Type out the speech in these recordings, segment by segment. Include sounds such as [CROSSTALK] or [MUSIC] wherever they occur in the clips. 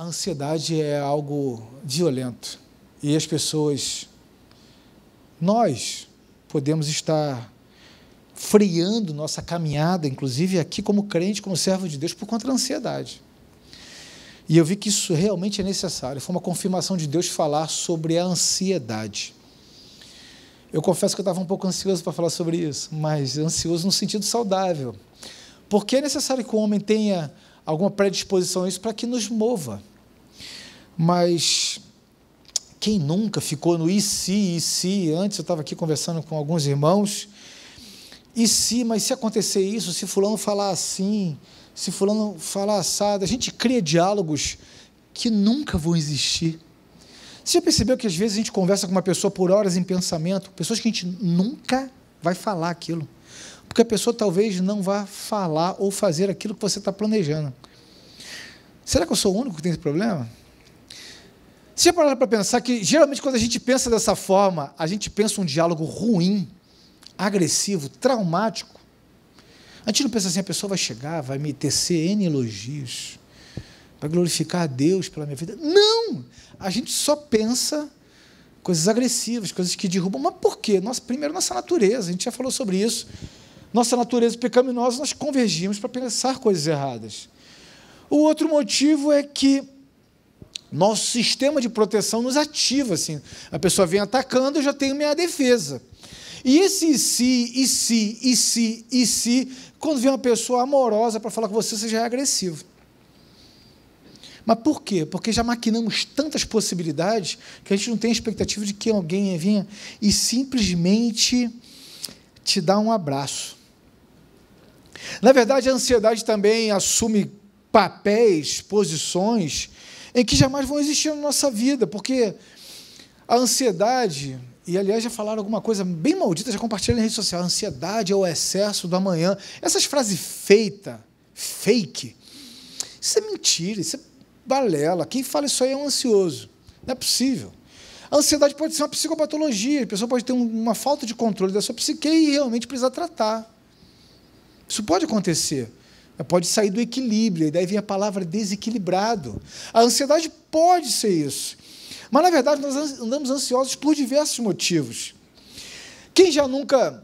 A ansiedade é algo violento e as pessoas, nós, podemos estar freando nossa caminhada, inclusive aqui como crente, como servo de Deus, por conta da ansiedade. E eu vi que isso realmente é necessário. Foi uma confirmação de Deus falar sobre a ansiedade. Eu confesso que eu estava um pouco ansioso para falar sobre isso, mas ansioso no sentido saudável. Porque é necessário que o homem tenha alguma predisposição a isso para que nos mova. Mas quem nunca ficou no e se, e se? Antes eu estava aqui conversando com alguns irmãos. E se, mas se acontecer isso, se Fulano falar assim, se Fulano falar assado, a gente cria diálogos que nunca vão existir. Você já percebeu que às vezes a gente conversa com uma pessoa por horas em pensamento, pessoas que a gente nunca vai falar aquilo? Porque a pessoa talvez não vá falar ou fazer aquilo que você está planejando. Será que eu sou o único que tem esse problema? Você já parou para pensar que, geralmente, quando a gente pensa dessa forma, a gente pensa um diálogo ruim, agressivo, traumático. A gente não pensa assim, a pessoa vai chegar, vai me tecer N elogios, vai glorificar a Deus pela minha vida. Não! A gente só pensa coisas agressivas, coisas que derrubam. Mas por quê? Nossa, primeiro, nossa natureza, a gente já falou sobre isso. Nossa natureza pecaminosa, nós convergimos para pensar coisas erradas. O outro motivo é que nosso sistema de proteção nos ativa, assim. A pessoa vem atacando, eu já tenho minha defesa. E esse e se, e se, e se, e se, quando vem uma pessoa amorosa para falar com você, você já é agressivo. Mas por quê? Porque já maquinamos tantas possibilidades que a gente não tem expectativa de que alguém venha e simplesmente te dar um abraço. Na verdade, a ansiedade também assume papéis, posições em que jamais vão existir na nossa vida, porque a ansiedade, e aliás já falaram alguma coisa bem maldita, já compartilharam na rede social, a ansiedade é o excesso do amanhã. Essas frases feita, fake, isso é mentira, isso é balela. Quem fala isso aí é um ansioso. Não é possível. A ansiedade pode ser uma psicopatologia, a pessoa pode ter uma falta de controle da sua psique e realmente precisar tratar. Isso pode acontecer. É, pode sair do equilíbrio, e daí vem a palavra desequilibrado. A ansiedade pode ser isso. Mas, na verdade, nós andamos ansiosos por diversos motivos. Quem já nunca,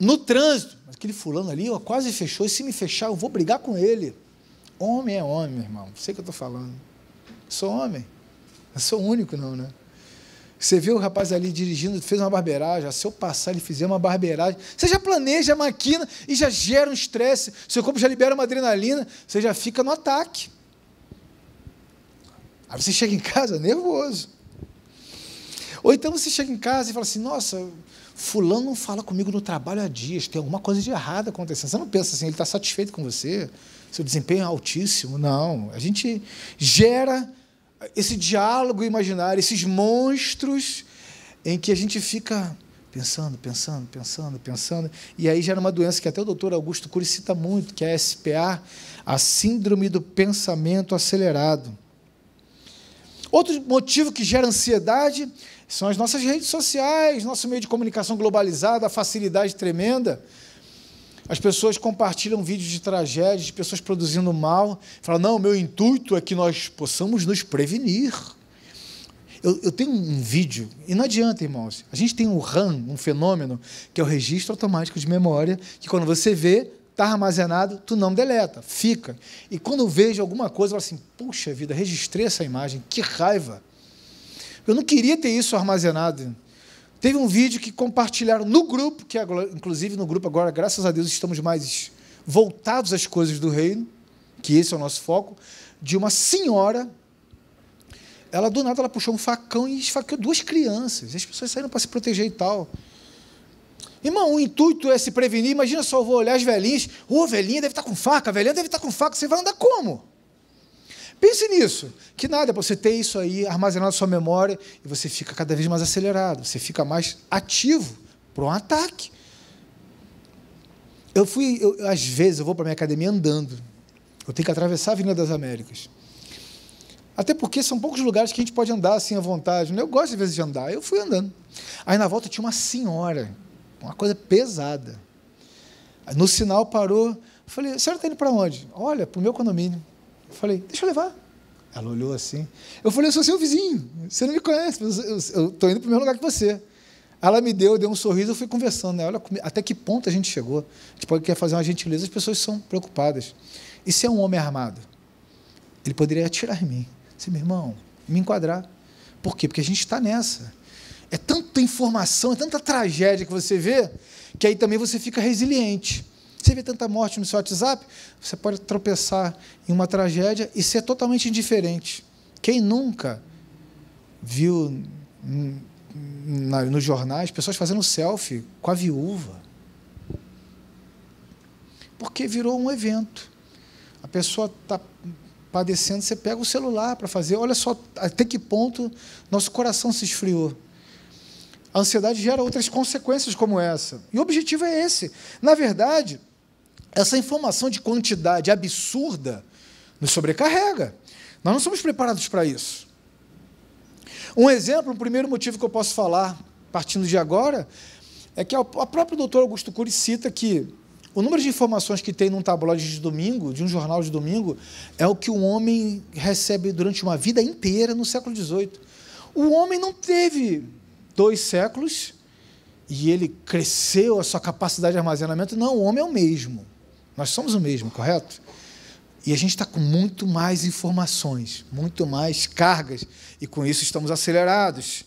no trânsito, aquele fulano ali ó, quase fechou, e se me fechar, eu vou brigar com ele. Homem é homem, irmão, sei o que eu estou falando. Sou homem, não sou único, não, né? Você viu o rapaz ali dirigindo, fez uma barbeiragem. Se eu passar, ele fizer uma barbeiragem. Você já planeja a maquina e já gera um estresse. Seu corpo já libera uma adrenalina. Você já fica no ataque. Aí você chega em casa nervoso. Ou então você chega em casa e fala assim: Nossa, Fulano não fala comigo no trabalho há dias. Tem alguma coisa de errado acontecendo. Você não pensa assim, ele está satisfeito com você. Seu desempenho é altíssimo. Não. A gente gera esse diálogo imaginário, esses monstros em que a gente fica pensando, pensando, pensando, pensando. E aí gera uma doença que até o doutor Augusto Cury cita muito, que é a SPA, a Síndrome do Pensamento Acelerado. Outro motivo que gera ansiedade são as nossas redes sociais, nosso meio de comunicação globalizado, a facilidade tremenda. As pessoas compartilham vídeos de tragédias, de pessoas produzindo mal. Falam, não, meu intuito é que nós possamos nos prevenir. Eu, eu, tenho um vídeo, e não adianta, irmãos. Assim, a gente tem um RAM, um fenômeno, que é o registro automático de memória, que quando você vê, está armazenado, tu não deleta, fica. E quando eu vejo alguma coisa, eu falo assim, puxa vida, registrei essa imagem, que raiva. Eu não queria ter isso armazenado. Teve um vídeo que compartilharam no grupo, que agora, inclusive no grupo agora, graças a Deus, estamos mais voltados às coisas do reino, que esse é o nosso foco, de uma senhora. Ela do nada ela puxou um facão e esfaqueou duas crianças. As pessoas saíram para se proteger e tal. Irmão, o intuito é se prevenir. Imagina só, eu vou olhar as velhinhas. Ô, oh, velhinha deve estar tá com faca, a velhinha deve estar tá com faca. Você vai andar como? Pense nisso. Que nada, você ter isso aí armazenado na sua memória e você fica cada vez mais acelerado, você fica mais ativo para um ataque. Eu fui, eu, às vezes, eu vou para minha academia andando. Eu tenho que atravessar a Avenida das Américas. Até porque são poucos lugares que a gente pode andar assim à vontade. Né? Eu gosto, às vezes, de andar. Eu fui andando. Aí, na volta, tinha uma senhora, uma coisa pesada. no sinal, parou. Eu falei, a senhora está indo para onde? Olha, para o meu condomínio. Eu falei, deixa eu levar. Ela olhou assim. Eu falei, eu sou seu vizinho, você não me conhece, eu estou indo para o mesmo lugar que você. Ela me deu, deu um sorriso, eu fui conversando. Né? Olha até que ponto a gente chegou. A gente pode querer fazer uma gentileza, as pessoas são preocupadas. E se é um homem armado? Ele poderia atirar em mim. Assim, meu irmão, me enquadrar. Por quê? Porque a gente está nessa. É tanta informação, é tanta tragédia que você vê, que aí também você fica resiliente. Você vê tanta morte no seu WhatsApp, você pode tropeçar em uma tragédia e ser totalmente indiferente. Quem nunca viu nos jornais pessoas fazendo selfie com a viúva? Porque virou um evento. A pessoa está padecendo, você pega o celular para fazer. Olha só até que ponto nosso coração se esfriou. A ansiedade gera outras consequências como essa. E o objetivo é esse. Na verdade, essa informação de quantidade absurda nos sobrecarrega. Nós não somos preparados para isso. Um exemplo, o um primeiro motivo que eu posso falar, partindo de agora, é que o próprio doutor Augusto Cury cita que o número de informações que tem num tabloide de domingo, de um jornal de domingo, é o que um homem recebe durante uma vida inteira no século XVIII. O homem não teve dois séculos e ele cresceu a sua capacidade de armazenamento. Não, o homem é o mesmo. Nós somos o mesmo, correto? E a gente está com muito mais informações, muito mais cargas, e com isso estamos acelerados.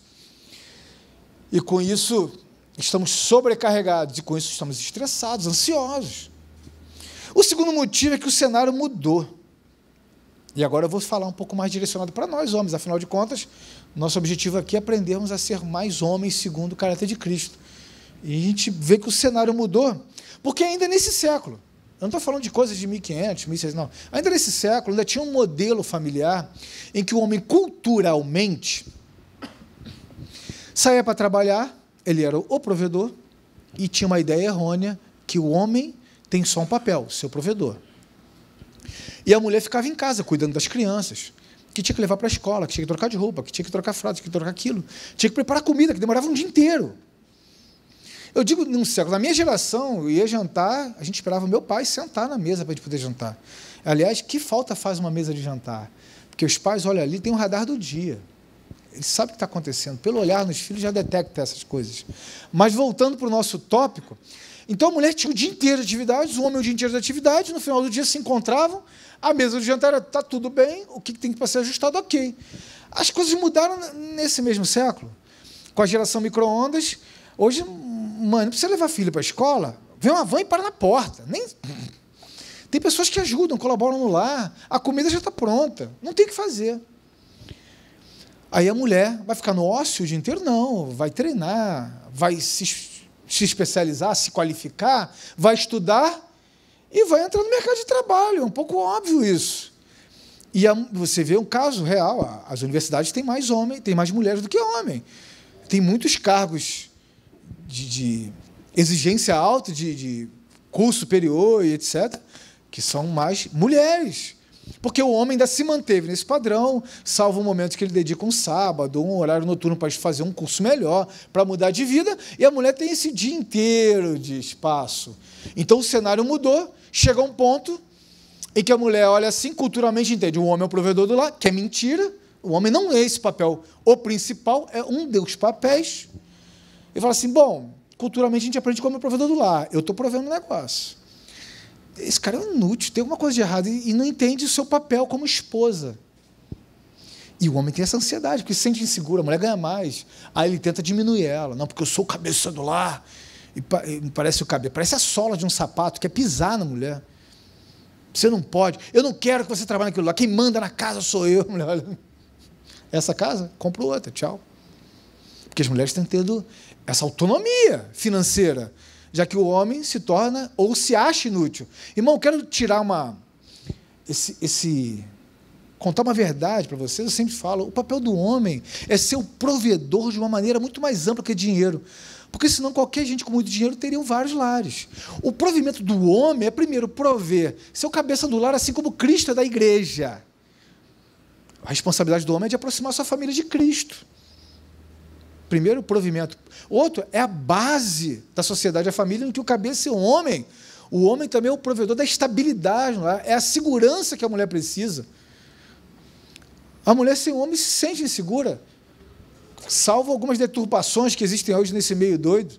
E com isso estamos sobrecarregados, e com isso estamos estressados, ansiosos. O segundo motivo é que o cenário mudou. E agora eu vou falar um pouco mais direcionado para nós homens, afinal de contas, nosso objetivo aqui é aprendermos a ser mais homens segundo o caráter de Cristo. E a gente vê que o cenário mudou, porque ainda é nesse século não estou falando de coisas de 1500, 1600, não. Ainda nesse século, ainda tinha um modelo familiar em que o homem culturalmente saía para trabalhar, ele era o provedor, e tinha uma ideia errônea que o homem tem só um papel, seu provedor. E a mulher ficava em casa cuidando das crianças, que tinha que levar para a escola, que tinha que trocar de roupa, que tinha que trocar fralda, que tinha que trocar aquilo, tinha que preparar comida, que demorava um dia inteiro. Eu digo num século. Na minha geração, eu ia jantar, a gente esperava meu pai sentar na mesa para a gente poder jantar. Aliás, que falta faz uma mesa de jantar? Porque os pais olham ali, tem um radar do dia. Ele sabe o que está acontecendo. Pelo olhar nos filhos, já detecta essas coisas. Mas voltando para o nosso tópico, então a mulher tinha o dia inteiro de atividades, o homem o dia inteiro de atividades, no final do dia se encontravam, a mesa do jantar era, está tudo bem, o que tem que ser ajustado, ok. As coisas mudaram nesse mesmo século. Com a geração micro-ondas, hoje mãe, não precisa levar filho para a escola, vem uma van e para na porta. Nem... [CLEARS THROAT] Tem pessoas que ajudam, colaboram no lar, a comida já está pronta, não tem o que fazer. Aí a mulher vai ficar no ócio o dia inteiro? Não, vai treinar, vai se, se especializar, se qualificar, vai estudar e vai entrar no mercado de trabalho. É um pouco óbvio isso. E a, você vê um caso real: as universidades têm mais homem, têm mais mulheres do que homem. Tem muitos cargos de, de exigência alta, de, de curso superior e etc., que são mais mulheres. Porque o homem ainda se manteve nesse padrão, salvo o momento que ele dedica um sábado, um horário noturno para fazer um curso melhor, para mudar de vida, e a mulher tem esse dia inteiro de espaço. Então o cenário mudou, chega um ponto em que a mulher olha assim, culturalmente entende, o homem é o provedor do lar, que é mentira, o homem não é esse papel. O principal é um dos papéis e fala assim: bom, culturalmente a gente aprende como provedor do lar, eu estou provendo um negócio. Esse cara é inútil, tem alguma coisa de errado e não entende o seu papel como esposa. E o homem tem essa ansiedade, porque se sente inseguro, a mulher ganha mais. Aí ele tenta diminuir ela. Não, porque eu sou o cabeça do lar. E, parece o cabelo, parece a sola de um sapato, que quer é pisar na mulher. Você não pode. Eu não quero que você trabalhe naquilo lá. Quem manda na casa sou eu. [LAUGHS] Mulher, Essa casa? Compro outra. Tchau. Porque as mulheres têm tendo essa autonomia financeira, já que o homem se torna ou se acha inútil. Irmão, quero tirar uma. Esse, esse contar uma verdade para vocês, eu sempre falo: o papel do homem é ser o provedor de uma maneira muito mais ampla que dinheiro. Porque senão qualquer gente com muito dinheiro teria vários lares. O provimento do homem é primeiro prover seu cabeça do lar, assim como Cristo é da igreja. A responsabilidade do homem é de aproximar sua família de Cristo primeiro o provimento. Outro é a base da sociedade, a família, no que o cabeça é o homem. O homem também é o provedor da estabilidade, é? é a segurança que a mulher precisa. A mulher sem homem se sente insegura, salvo algumas deturpações que existem hoje nesse meio doido.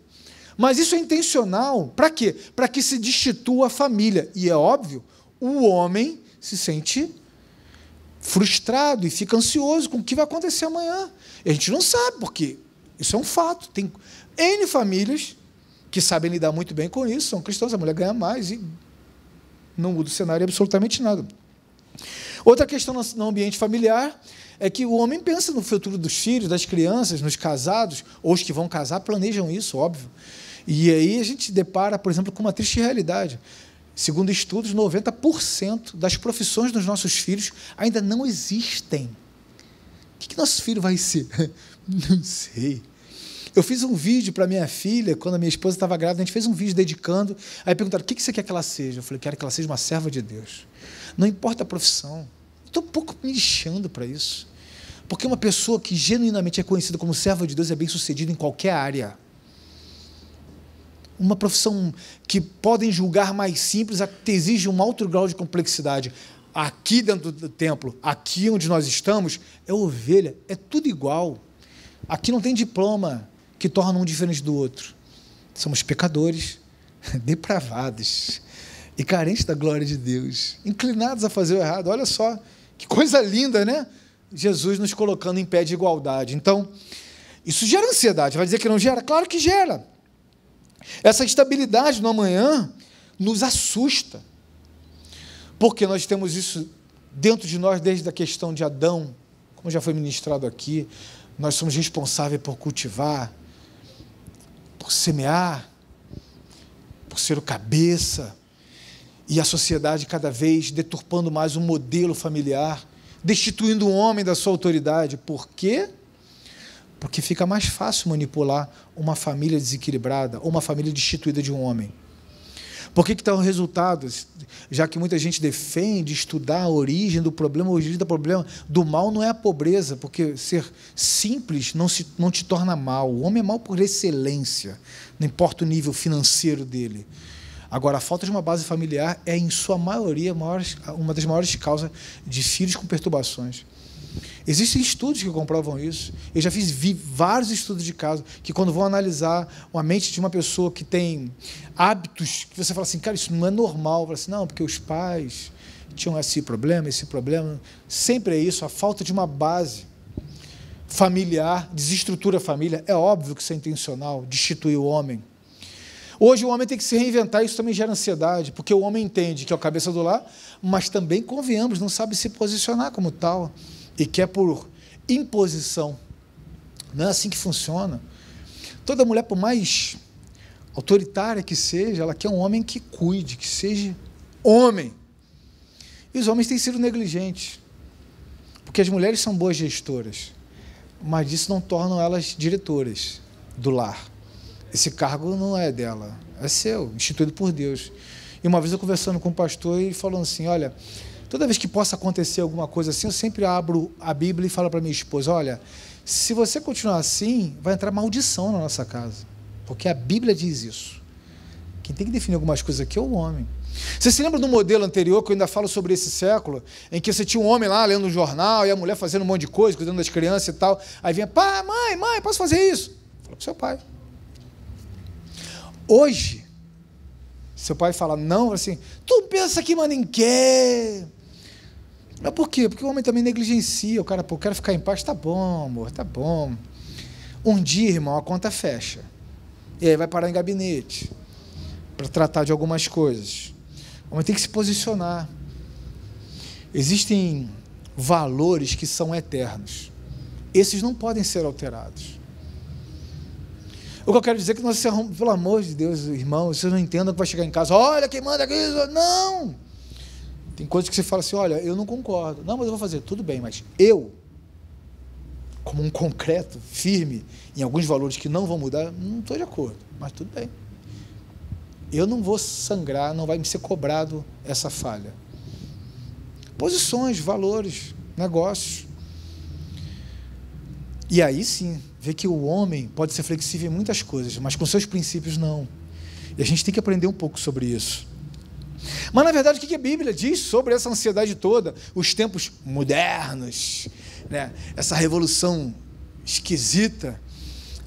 Mas isso é intencional. Para quê? Para que se destitua a família. E é óbvio, o homem se sente frustrado e fica ansioso com o que vai acontecer amanhã. E a gente não sabe, por quê. Isso é um fato. Tem N famílias que sabem lidar muito bem com isso, são cristãos, a mulher ganha mais e não muda o cenário absolutamente nada. Outra questão no ambiente familiar é que o homem pensa no futuro dos filhos, das crianças, nos casados, ou os que vão casar planejam isso, óbvio. E aí a gente depara, por exemplo, com uma triste realidade. Segundo estudos, 90% das profissões dos nossos filhos ainda não existem. O que, que nosso filho vai ser? [LAUGHS] Não sei. Eu fiz um vídeo para minha filha, quando a minha esposa estava grávida, a gente fez um vídeo dedicando. Aí perguntaram: o que você quer que ela seja? Eu falei: quero que ela seja uma serva de Deus. Não importa a profissão. Estou um pouco me lixando para isso. Porque uma pessoa que genuinamente é conhecida como serva de Deus é bem sucedida em qualquer área. Uma profissão que podem julgar mais simples exige um alto grau de complexidade. Aqui dentro do templo, aqui onde nós estamos, é ovelha, é tudo igual. Aqui não tem diploma que torna um diferente do outro. Somos pecadores, [LAUGHS] depravados e carentes da glória de Deus, inclinados a fazer o errado. Olha só, que coisa linda, né? Jesus nos colocando em pé de igualdade. Então, isso gera ansiedade. Vai dizer que não gera? Claro que gera. Essa estabilidade no amanhã nos assusta, porque nós temos isso dentro de nós desde a questão de Adão, como já foi ministrado aqui, nós somos responsáveis por cultivar, por semear, por ser o cabeça. E a sociedade cada vez deturpando mais o um modelo familiar, destituindo o homem da sua autoridade. Por quê? Porque fica mais fácil manipular uma família desequilibrada ou uma família destituída de um homem. Por que estão tá resultados? Já que muita gente defende estudar a origem do problema, a origem do problema do mal não é a pobreza, porque ser simples não, se, não te torna mal. O homem é mal por excelência, não importa o nível financeiro dele. Agora, a falta de uma base familiar é, em sua maioria, uma das maiores causas de filhos com perturbações. Existem estudos que comprovam isso. Eu já fiz vários estudos de caso que, quando vão analisar a mente de uma pessoa que tem hábitos, que você fala assim, cara, isso não é normal. Fala assim, não, porque os pais tinham esse problema, esse problema. Sempre é isso, a falta de uma base familiar, desestrutura a família. É óbvio que isso é intencional, destituir o homem. Hoje o homem tem que se reinventar, isso também gera ansiedade, porque o homem entende que é a cabeça do lar, mas também, convenhamos, não sabe se posicionar como tal e que é por imposição. Não é assim que funciona. Toda mulher, por mais autoritária que seja, ela quer um homem que cuide, que seja homem. E os homens têm sido negligentes. Porque as mulheres são boas gestoras, mas isso não torna elas diretoras do lar. Esse cargo não é dela, é seu, instituído por Deus. E uma vez eu conversando com um pastor e falando assim: olha, Toda vez que possa acontecer alguma coisa assim, eu sempre abro a Bíblia e falo para minha esposa: olha, se você continuar assim, vai entrar maldição na nossa casa. Porque a Bíblia diz isso. Quem tem que definir algumas coisas aqui é o homem. Você se lembra do modelo anterior, que eu ainda falo sobre esse século, em que você tinha um homem lá lendo um jornal e a mulher fazendo um monte de coisa, cuidando das crianças e tal. Aí vinha, pai, mãe, mãe, posso fazer isso? Fala para seu pai. Hoje, seu pai fala não, assim, tu pensa que manda em quê? Mas por quê? Porque o homem também negligencia. O cara, pô, quero ficar em paz. Tá bom, amor, tá bom. Um dia, irmão, a conta fecha. E aí vai parar em gabinete para tratar de algumas coisas. O homem tem que se posicionar. Existem valores que são eternos. Esses não podem ser alterados. O que eu quero dizer é que nós se arrumamos, pelo amor de Deus, irmão, vocês não entendam que vai chegar em casa, olha quem manda aqui. Não! Tem coisas que você fala assim: olha, eu não concordo. Não, mas eu vou fazer. Tudo bem, mas eu, como um concreto, firme, em alguns valores que não vão mudar, não estou de acordo. Mas tudo bem. Eu não vou sangrar, não vai me ser cobrado essa falha. Posições, valores, negócios. E aí sim, vê que o homem pode ser flexível em muitas coisas, mas com seus princípios não. E a gente tem que aprender um pouco sobre isso. Mas na verdade, o que a Bíblia diz sobre essa ansiedade toda? Os tempos modernos, né? essa revolução esquisita.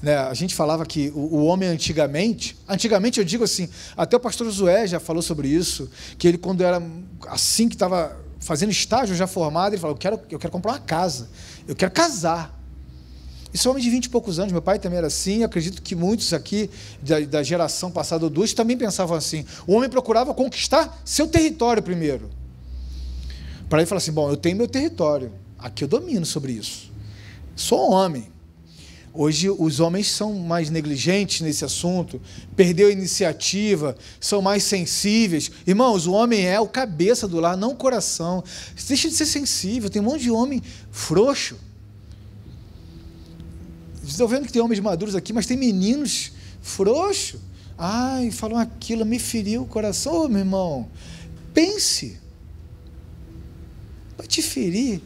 Né? A gente falava que o, o, homem antigamente, antigamente eu digo assim, até o pastor Zué já falou sobre isso, que ele quando era assim que estava fazendo estágio já formado, ele falou, eu quero, eu quero comprar uma casa, eu quero casar. E sou homem de 20 e poucos anos, meu pai também era assim, acredito que muitos aqui da, da geração passada ou duas também pensavam assim. O homem procurava conquistar seu território primeiro. Para ele falar assim: bom, eu tenho meu território, aqui eu domino sobre isso. Sou homem. Hoje os homens são mais negligentes nesse assunto, perdeu a iniciativa, são mais sensíveis. Irmãos, o homem é o cabeça do lar, não o coração. Deixa de ser sensível, tem um monte de homem frouxo Estou vendo que tem homens maduros aqui, mas tem meninos frouxos. Ai, falam aquilo, me feriu o coração. oh, meu irmão, pense. Vai te ferir.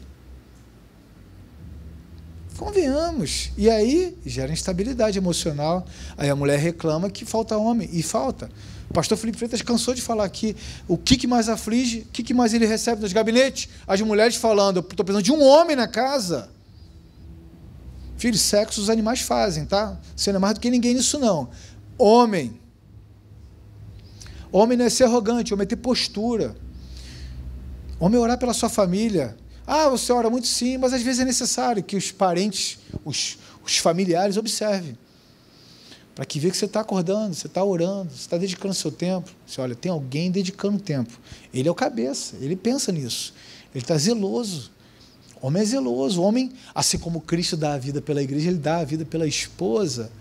Convenhamos. E aí gera instabilidade emocional. Aí a mulher reclama que falta homem. E falta. O pastor Felipe Freitas cansou de falar aqui o que, que mais aflige, o que, que mais ele recebe nos gabinetes. As mulheres falando, estou precisando de um homem na casa. Filhos, sexo os animais fazem, tá? Você não é mais do que ninguém nisso, não. Homem. Homem não é ser arrogante, homem é ter postura. Homem é orar pela sua família. Ah, você ora muito sim, mas às vezes é necessário que os parentes, os, os familiares observem. Para que veja que você está acordando, você está orando, você está dedicando seu tempo. Você olha, tem alguém dedicando tempo. Ele é o cabeça, ele pensa nisso. Ele está zeloso homem é zeloso, o homem, assim como Cristo dá a vida pela igreja, ele dá a vida pela esposa.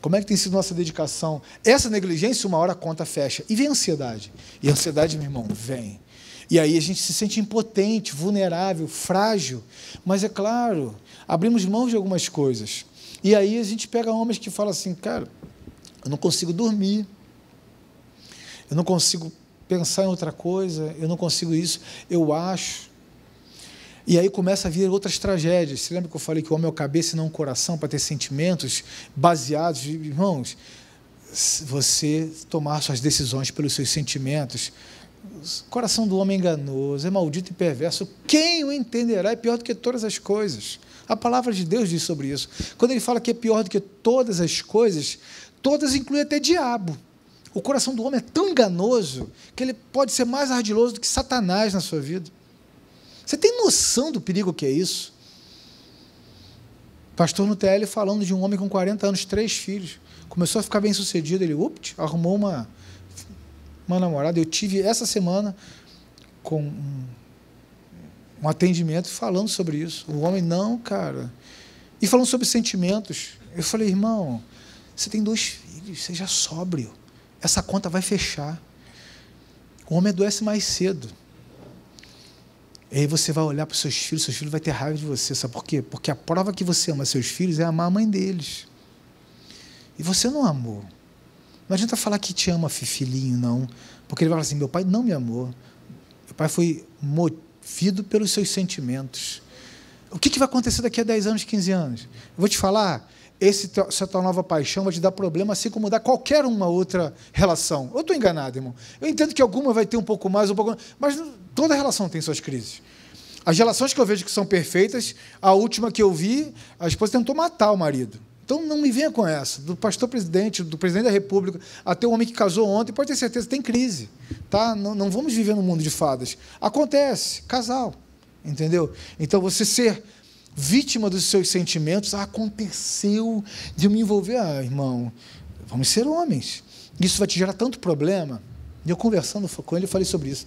Como é que tem sido nossa dedicação? Essa negligência, uma hora a conta fecha. E vem a ansiedade. E a ansiedade, meu irmão, vem. E aí a gente se sente impotente, vulnerável, frágil. Mas é claro, abrimos mão de algumas coisas. E aí a gente pega homens que falam assim, cara, eu não consigo dormir, eu não consigo pensar em outra coisa, eu não consigo isso. Eu acho, e aí começa a vir outras tragédias. Você lembra que eu falei que o homem é o cabeça e não o coração para ter sentimentos baseados, irmãos? Você tomar suas decisões pelos seus sentimentos. O coração do homem é enganoso, é maldito e perverso. Quem o entenderá é pior do que todas as coisas. A palavra de Deus diz sobre isso. Quando ele fala que é pior do que todas as coisas, todas incluem até diabo. O coração do homem é tão enganoso que ele pode ser mais ardiloso do que Satanás na sua vida. Você tem noção do perigo que é isso? Pastor no TL falando de um homem com 40 anos, três filhos. Começou a ficar bem sucedido, ele up, arrumou uma, uma namorada. Eu tive essa semana com um, um atendimento falando sobre isso. O homem, não, cara. E falando sobre sentimentos. Eu falei, irmão, você tem dois filhos, seja sóbrio. Essa conta vai fechar. O homem adoece mais cedo. E aí você vai olhar para os seus filhos, seus filhos vão ter raiva de você. Sabe por quê? Porque a prova que você ama seus filhos é amar a mãe deles. E você não amou. Não adianta falar que te ama, filhinho, não. Porque ele vai falar assim: meu pai não me amou. Meu pai foi movido pelos seus sentimentos. O que, que vai acontecer daqui a 10 anos, 15 anos? Eu vou te falar: esse, essa tua nova paixão vai te dar problema, assim como dar qualquer uma outra relação. Eu estou enganado, irmão. Eu entendo que alguma vai ter um pouco mais, um pouco mas Toda relação tem suas crises. As relações que eu vejo que são perfeitas, a última que eu vi, a esposa tentou matar o marido. Então não me venha com essa. Do pastor presidente, do presidente da república, até o homem que casou ontem, pode ter certeza, tem crise. Tá? Não, não vamos viver num mundo de fadas. Acontece, casal. Entendeu? Então você ser vítima dos seus sentimentos, ah, aconteceu de me envolver. Ah, irmão, vamos ser homens. Isso vai te gerar tanto problema. E eu conversando com ele, falei sobre isso.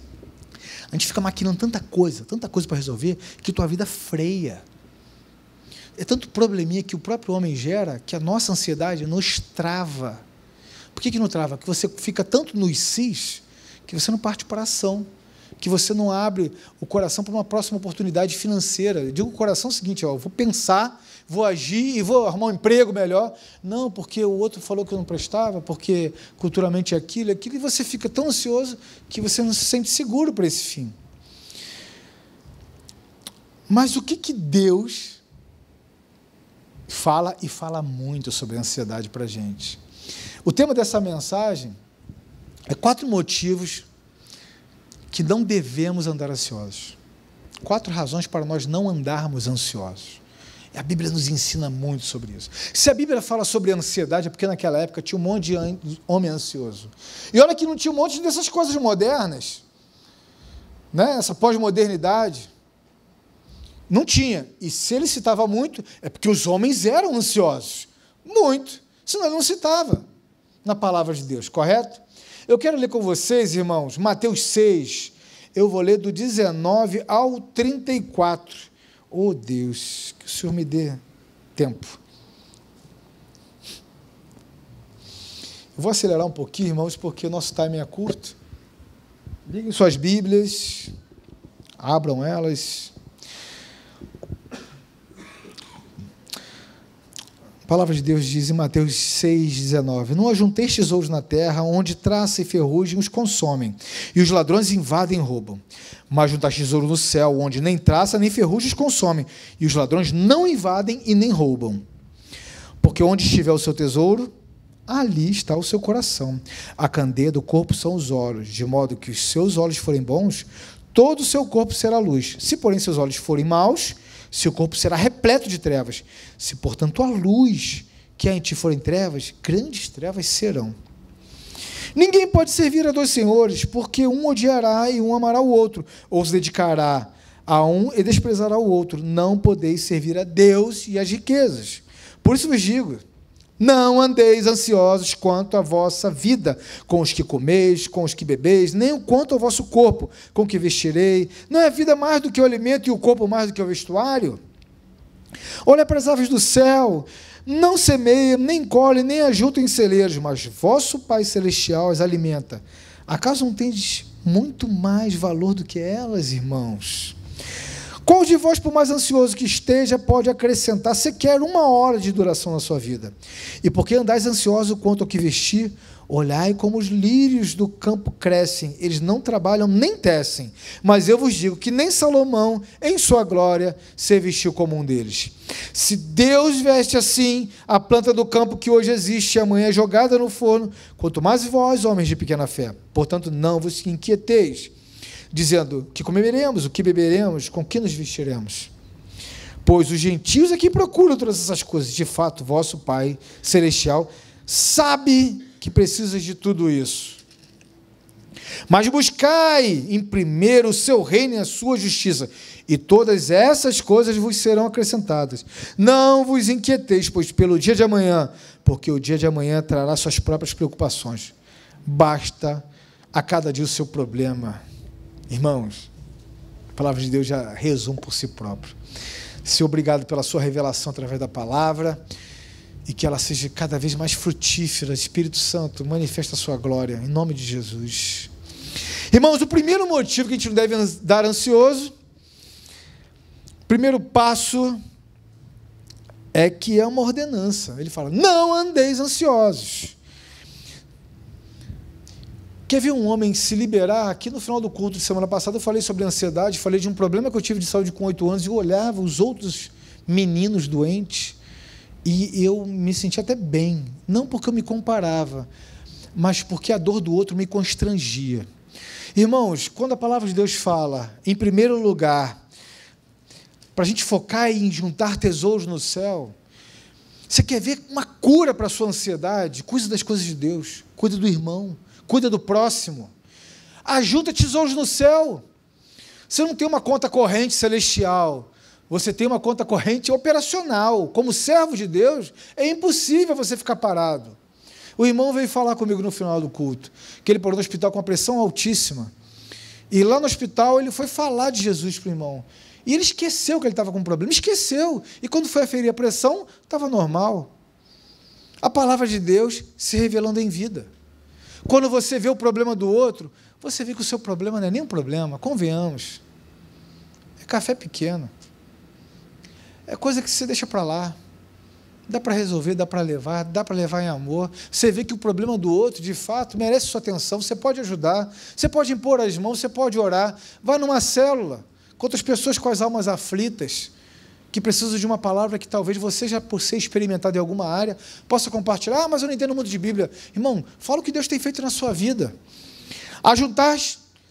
A gente fica maquinando tanta coisa, tanta coisa para resolver, que tua vida freia. É tanto probleminha que o próprio homem gera que a nossa ansiedade nos trava. Por que, que não trava? Que você fica tanto nos cis que você não parte para a ação, que você não abre o coração para uma próxima oportunidade financeira. Eu digo o coração é o seguinte: ó, eu vou pensar vou agir e vou arrumar um emprego melhor. Não, porque o outro falou que eu não prestava, porque culturalmente é aquilo, é aquilo, e você fica tão ansioso que você não se sente seguro para esse fim. Mas o que, que Deus fala e fala muito sobre a ansiedade para a gente? O tema dessa mensagem é quatro motivos que não devemos andar ansiosos. Quatro razões para nós não andarmos ansiosos. A Bíblia nos ensina muito sobre isso. Se a Bíblia fala sobre ansiedade, é porque naquela época tinha um monte de homem ansioso. E olha que não tinha um monte dessas coisas modernas, né? essa pós-modernidade. Não tinha. E se ele citava muito, é porque os homens eram ansiosos. Muito. Senão ele não citava na palavra de Deus, correto? Eu quero ler com vocês, irmãos, Mateus 6. Eu vou ler do 19 ao 34. Oh Deus, que o Senhor me dê tempo. Eu vou acelerar um pouquinho, irmãos, porque o nosso time é curto. Liguem suas Bíblias, abram elas. palavra de Deus diz em Mateus 6,19: Não ajunteis tesouros na terra, onde traça e ferrugem os consomem, e os ladrões invadem e roubam. Mas juntais tesouro no céu, onde nem traça nem ferrugem os consomem, e os ladrões não invadem e nem roubam. Porque onde estiver o seu tesouro, ali está o seu coração. A candeia do corpo são os olhos, de modo que os seus olhos forem bons, todo o seu corpo será luz. Se, porém, seus olhos forem maus, seu corpo será repleto de trevas. Se, portanto, a luz que há em ti forem trevas, grandes trevas serão. Ninguém pode servir a dois senhores, porque um odiará e um amará o outro, ou se dedicará a um e desprezará o outro. Não podeis servir a Deus e às riquezas. Por isso vos digo, não andeis ansiosos quanto à vossa vida, com os que comeis, com os que bebeis, nem quanto ao vosso corpo, com o que vestirei. Não é a vida mais do que o alimento e o corpo mais do que o vestuário? Olha para as aves do céu, não semeiam, nem colhem, nem ajuntam em celeiros, mas vosso Pai Celestial as alimenta. Acaso não tendes muito mais valor do que elas, irmãos? Qual de vós, por mais ansioso que esteja, pode acrescentar sequer uma hora de duração na sua vida? E porque andais ansioso quanto ao que vestir, olhai como os lírios do campo crescem, eles não trabalham nem tecem. Mas eu vos digo que nem Salomão, em sua glória, se vestiu como um deles. Se Deus veste assim a planta do campo que hoje existe e amanhã é jogada no forno, quanto mais vós, homens de pequena fé. Portanto, não vos inquieteis dizendo: Que comeremos, o que beberemos, com que nos vestiremos. Pois os gentios é que procuram todas essas coisas. De fato, vosso Pai Celestial sabe que precisas de tudo isso. Mas buscai em primeiro o seu reino e a sua justiça, e todas essas coisas vos serão acrescentadas. Não vos inquieteis, pois pelo dia de amanhã, porque o dia de amanhã trará suas próprias preocupações. Basta a cada dia o seu problema. Irmãos, a palavra de Deus já resume por si próprio. Se obrigado pela sua revelação através da palavra e que ela seja cada vez mais frutífera. Espírito Santo, manifesta a sua glória em nome de Jesus. Irmãos, o primeiro motivo que a gente não deve andar ansioso, primeiro passo é que é uma ordenança. Ele fala: "Não andeis ansiosos". Quer ver um homem se liberar? Aqui no final do culto de semana passada eu falei sobre ansiedade, falei de um problema que eu tive de saúde com oito anos e eu olhava os outros meninos doentes e eu me sentia até bem. Não porque eu me comparava, mas porque a dor do outro me constrangia. Irmãos, quando a palavra de Deus fala, em primeiro lugar, para a gente focar em juntar tesouros no céu, você quer ver uma cura para a sua ansiedade? Cuide das coisas de Deus, cuide do irmão cuida do próximo, ajunta tesouros no céu. Você não tem uma conta corrente celestial, você tem uma conta corrente operacional. Como servo de Deus, é impossível você ficar parado. O irmão veio falar comigo no final do culto que ele parou no hospital com uma pressão altíssima. E lá no hospital ele foi falar de Jesus para o irmão. E ele esqueceu que ele estava com um problema, esqueceu. E quando foi aferir a pressão, estava normal. A palavra de Deus se revelando em vida. Quando você vê o problema do outro, você vê que o seu problema não é nenhum problema, convenhamos. É café pequeno. É coisa que você deixa para lá. Dá para resolver, dá para levar, dá para levar em amor. Você vê que o problema do outro, de fato, merece sua atenção. Você pode ajudar, você pode impor as mãos, você pode orar. Vá numa célula. com outras pessoas com as almas aflitas que precisam de uma palavra que talvez você já, por ser experimentado em alguma área, possa compartilhar. Ah, mas eu não entendo muito de Bíblia. Irmão, fala o que Deus tem feito na sua vida. juntar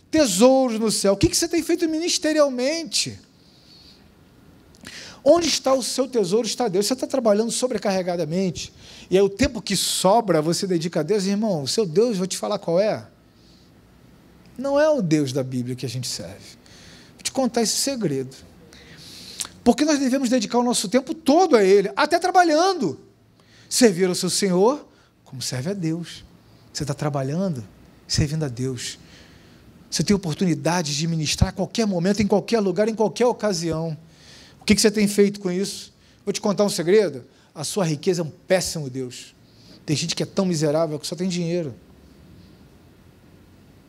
tesouros no céu. O que, que você tem feito ministerialmente? Onde está o seu tesouro? Está Deus. Você está trabalhando sobrecarregadamente. E aí é o tempo que sobra você dedica a Deus. Irmão, o seu Deus, vou te falar qual é. Não é o Deus da Bíblia que a gente serve. Vou te contar esse segredo. Porque nós devemos dedicar o nosso tempo todo a Ele, até trabalhando. Servir ao seu Senhor como serve a Deus. Você está trabalhando, servindo a Deus. Você tem oportunidade de ministrar a qualquer momento, em qualquer lugar, em qualquer ocasião. O que, que você tem feito com isso? Vou te contar um segredo. A sua riqueza é um péssimo Deus. Tem gente que é tão miserável que só tem dinheiro.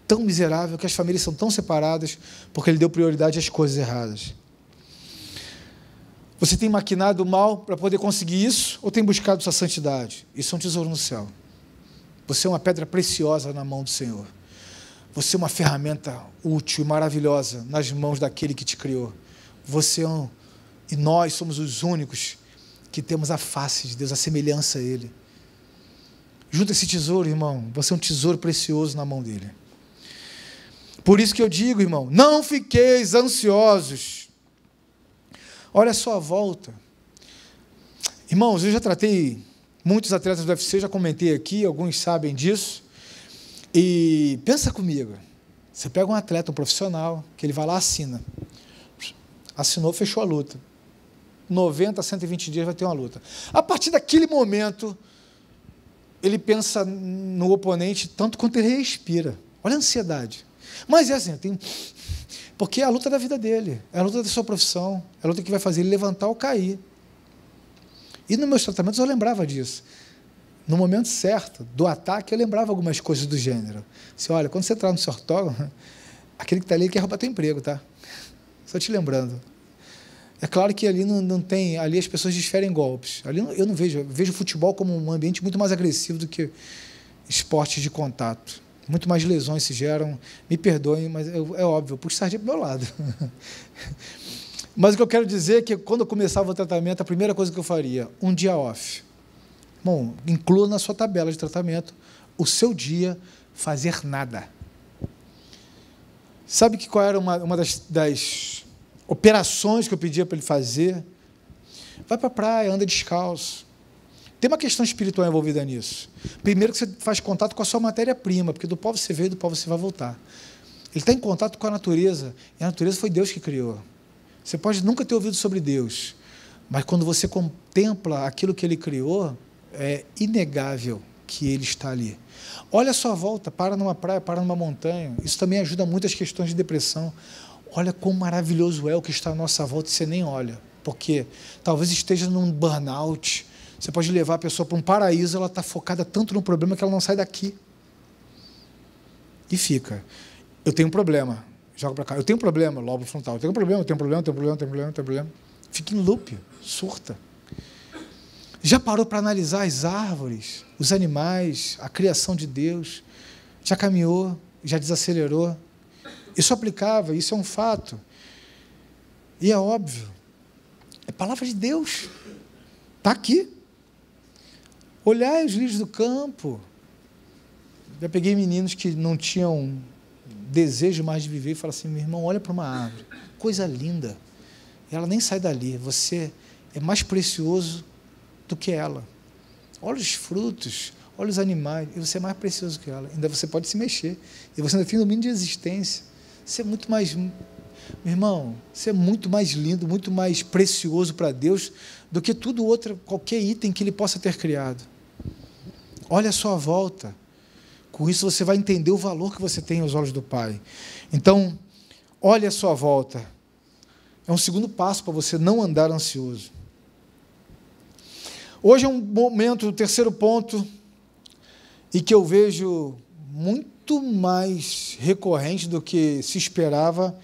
Tão miserável que as famílias são tão separadas porque ele deu prioridade às coisas erradas. Você tem maquinado o mal para poder conseguir isso ou tem buscado sua santidade? Isso é um tesouro no céu. Você é uma pedra preciosa na mão do Senhor. Você é uma ferramenta útil e maravilhosa nas mãos daquele que te criou. Você é um, e nós somos os únicos que temos a face de Deus, a semelhança a Ele. Junta esse tesouro, irmão. Você é um tesouro precioso na mão dele. Por isso que eu digo, irmão, não fiqueis ansiosos Olha só a sua volta. Irmãos, eu já tratei muitos atletas do UFC, já comentei aqui, alguns sabem disso. E pensa comigo. Você pega um atleta, um profissional, que ele vai lá assina. Assinou, fechou a luta. 90, 120 dias vai ter uma luta. A partir daquele momento, ele pensa no oponente tanto quanto ele respira. Olha a ansiedade. Mas é assim, tem porque é a luta da vida dele, é a luta da sua profissão, é a luta que vai fazer ele levantar ou cair. E nos meus tratamentos eu lembrava disso. No momento certo do ataque, eu lembrava algumas coisas do gênero. Se olha, quando você entrar no seu ortógono, [LAUGHS] aquele que está ali quer roubar teu emprego, tá? Só te lembrando. É claro que ali não, não tem, ali as pessoas desferem golpes. Ali não, eu não vejo, vejo futebol como um ambiente muito mais agressivo do que esportes de contato muito mais lesões se geram. Me perdoem, mas eu, é óbvio, eu puxo sardinha para o meu lado. [LAUGHS] mas o que eu quero dizer é que quando eu começava o tratamento, a primeira coisa que eu faria, um dia off. Bom, inclua na sua tabela de tratamento o seu dia fazer nada. Sabe que qual era uma, uma das, das operações que eu pedia para ele fazer? Vai para a praia, anda descalço tem uma questão espiritual envolvida nisso. Primeiro que você faz contato com a sua matéria-prima, porque do pó você veio, do pó você vai voltar. Ele está em contato com a natureza, e a natureza foi Deus que criou. Você pode nunca ter ouvido sobre Deus, mas quando você contempla aquilo que ele criou, é inegável que ele está ali. Olha a sua volta, para numa praia, para numa montanha. Isso também ajuda muito as questões de depressão. Olha quão maravilhoso é o que está à nossa volta e você nem olha, porque talvez esteja num burnout, você pode levar a pessoa para um paraíso, ela está focada tanto no problema que ela não sai daqui. E fica. Eu tenho um problema. Joga para cá. Eu tenho um problema, lobo frontal. Eu tenho um problema, eu tenho um problema, eu tenho um problema, eu tenho um problema, eu tenho um problema. Fica em loop, surta. Já parou para analisar as árvores, os animais, a criação de Deus? Já caminhou, já desacelerou? Isso é aplicava, isso é um fato. E é óbvio. É palavra de Deus. Está aqui. Olhar os lírios do campo. Já peguei meninos que não tinham desejo mais de viver e falaram assim: meu irmão, olha para uma árvore, coisa linda. Ela nem sai dali. Você é mais precioso do que ela. Olha os frutos, olha os animais, e você é mais precioso que ela. Ainda você pode se mexer. E você ainda tem domínio de existência. Você é muito mais. Meu irmão, você é muito mais lindo, muito mais precioso para Deus do que tudo outro, qualquer item que ele possa ter criado. Olha a sua volta. Com isso você vai entender o valor que você tem aos olhos do Pai. Então, olhe a sua volta. É um segundo passo para você não andar ansioso. Hoje é um momento, o terceiro ponto, e que eu vejo muito mais recorrente do que se esperava,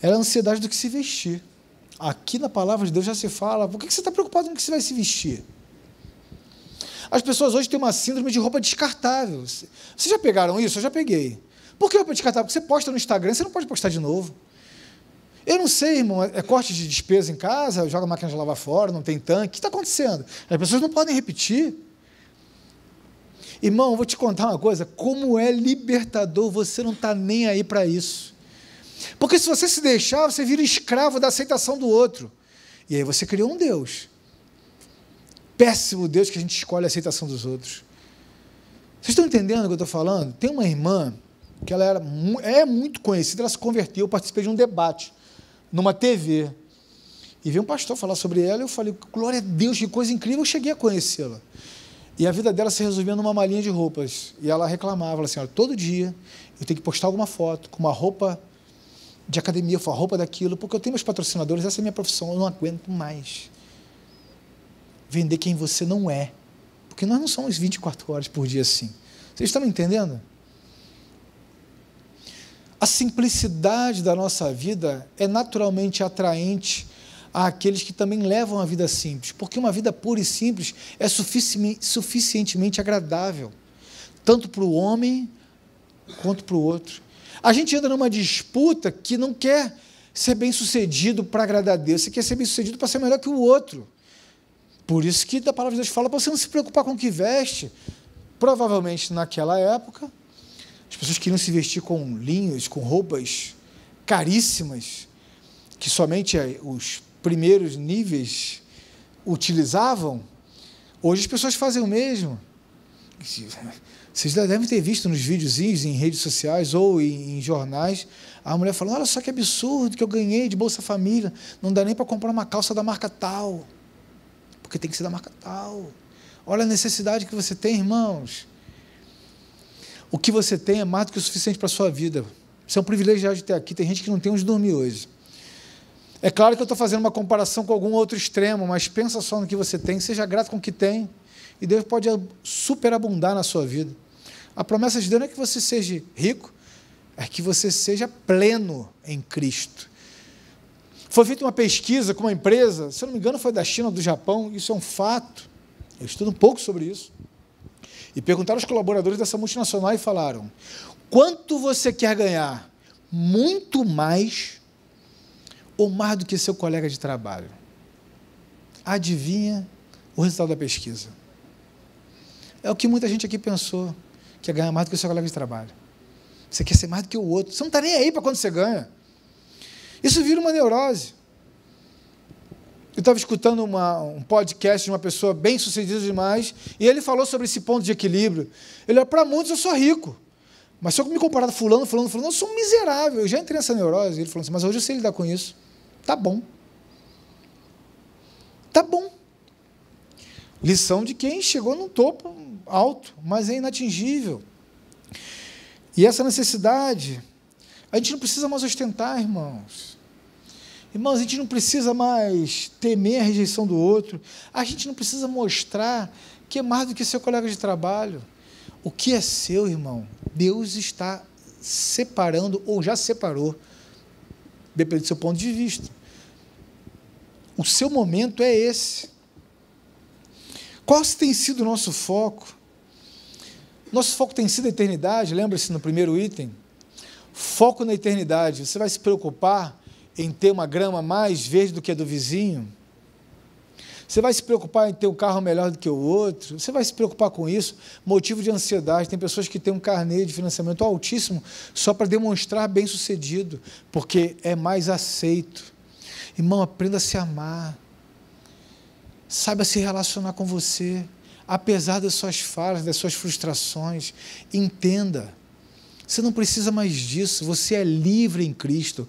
era a ansiedade do que se vestir. Aqui na palavra de Deus já se fala, por que você está preocupado com o que você vai se vestir? As pessoas hoje têm uma síndrome de roupa descartável. Vocês já pegaram isso? Eu já peguei. Por que roupa descartável? Porque você posta no Instagram, você não pode postar de novo. Eu não sei, irmão, é, é corte de despesa em casa, joga a máquina de lavar fora, não tem tanque. O que está acontecendo? As pessoas não podem repetir. Irmão, eu vou te contar uma coisa: como é libertador, você não está nem aí para isso. Porque se você se deixar, você vira escravo da aceitação do outro. E aí você criou um Deus péssimo Deus que a gente escolhe a aceitação dos outros. Vocês estão entendendo o que eu estou falando? Tem uma irmã que ela era, é muito conhecida, ela se converteu, eu participei de um debate numa TV. E veio um pastor falar sobre ela, e eu falei, glória a Deus, que coisa incrível, eu cheguei a conhecê-la. E a vida dela se resolvia numa malinha de roupas. E ela reclamava, assim, olha, todo dia eu tenho que postar alguma foto com uma roupa de academia, com a roupa daquilo, porque eu tenho meus patrocinadores, essa é a minha profissão, eu não aguento mais vender quem você não é. Porque nós não somos 24 horas por dia assim. Vocês estão me entendendo? A simplicidade da nossa vida é naturalmente atraente àqueles que também levam a vida simples, porque uma vida pura e simples é sufici suficientemente agradável, tanto para o homem quanto para o outro. A gente entra numa disputa que não quer ser bem sucedido para agradar a Deus, você quer ser bem sucedido para ser melhor que o outro. Por isso que a palavra de Deus fala para você não se preocupar com o que veste. Provavelmente naquela época, as pessoas queriam se vestir com linhos, com roupas caríssimas, que somente eh, os primeiros níveis utilizavam. Hoje as pessoas fazem o mesmo. Vocês devem ter visto nos videozinhos em redes sociais ou em, em jornais a mulher falando: Olha só que absurdo que eu ganhei de Bolsa Família, não dá nem para comprar uma calça da marca tal porque tem que ser da marca tal. Olha a necessidade que você tem, irmãos. O que você tem é mais do que o suficiente para a sua vida. Você é um privilegiado de ter aqui. Tem gente que não tem onde dormir hoje. É claro que eu estou fazendo uma comparação com algum outro extremo, mas pensa só no que você tem, seja grato com o que tem, e Deus pode superabundar na sua vida. A promessa de Deus não é que você seja rico, é que você seja pleno em Cristo. Foi feita uma pesquisa com uma empresa, se eu não me engano, foi da China ou do Japão, isso é um fato. Eu estudo um pouco sobre isso. E perguntaram aos colaboradores dessa multinacional e falaram: quanto você quer ganhar? Muito mais ou mais do que seu colega de trabalho? Adivinha o resultado da pesquisa? É o que muita gente aqui pensou: quer é ganhar mais do que seu colega de trabalho. Você quer ser mais do que o outro. Você não está nem aí para quando você ganha. Isso vira uma neurose. Eu estava escutando uma, um podcast de uma pessoa bem sucedida demais, e ele falou sobre esse ponto de equilíbrio. Ele para muitos eu sou rico, mas se eu me comparar a fulano, fulano, fulano, eu sou um miserável, eu já entrei nessa neurose. Ele falou assim, mas hoje eu sei lidar com isso. Tá bom. Tá bom. Lição de quem chegou num topo alto, mas é inatingível. E essa necessidade a gente não precisa mais ostentar, irmãos. Irmãos, a gente não precisa mais temer a rejeição do outro. A gente não precisa mostrar que é mais do que seu colega de trabalho. O que é seu, irmão, Deus está separando ou já separou, depende do seu ponto de vista. O seu momento é esse. Qual tem sido o nosso foco? Nosso foco tem sido a eternidade, lembra-se no primeiro item? Foco na eternidade. Você vai se preocupar em ter uma grama mais verde do que a do vizinho? Você vai se preocupar em ter um carro melhor do que o outro? Você vai se preocupar com isso? Motivo de ansiedade. Tem pessoas que têm um carnê de financiamento altíssimo só para demonstrar bem-sucedido, porque é mais aceito. Irmão, aprenda a se amar. Saiba se relacionar com você, apesar das suas falhas, das suas frustrações. Entenda. Você não precisa mais disso, você é livre em Cristo.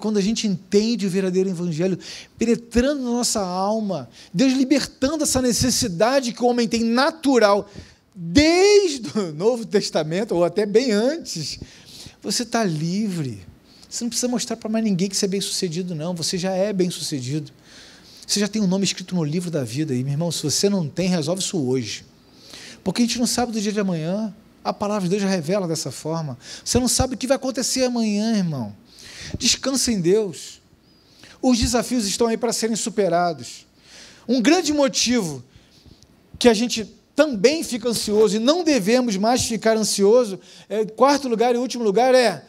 Quando a gente entende o verdadeiro Evangelho penetrando na nossa alma, Deus libertando essa necessidade que o homem tem natural, desde o Novo Testamento, ou até bem antes, você está livre. Você não precisa mostrar para mais ninguém que você é bem sucedido, não. Você já é bem sucedido. Você já tem um nome escrito no livro da vida. E, meu irmão, se você não tem, resolve isso hoje. Porque a gente não sabe do dia de amanhã. A palavra de Deus revela dessa forma. Você não sabe o que vai acontecer amanhã, irmão. Descansa em Deus. Os desafios estão aí para serem superados. Um grande motivo que a gente também fica ansioso e não devemos mais ficar ansioso, é, quarto lugar e último lugar é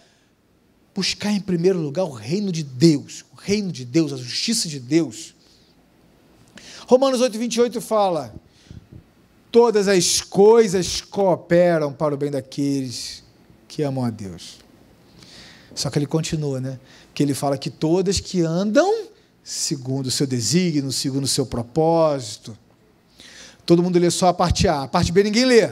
buscar em primeiro lugar o reino de Deus, o reino de Deus, a justiça de Deus. Romanos 8, 28 fala: todas as coisas cooperam para o bem daqueles que amam a Deus. Só que ele continua, né? Que ele fala que todas que andam segundo o seu desígnio, segundo o seu propósito. Todo mundo lê só a parte A, a parte B ninguém lê.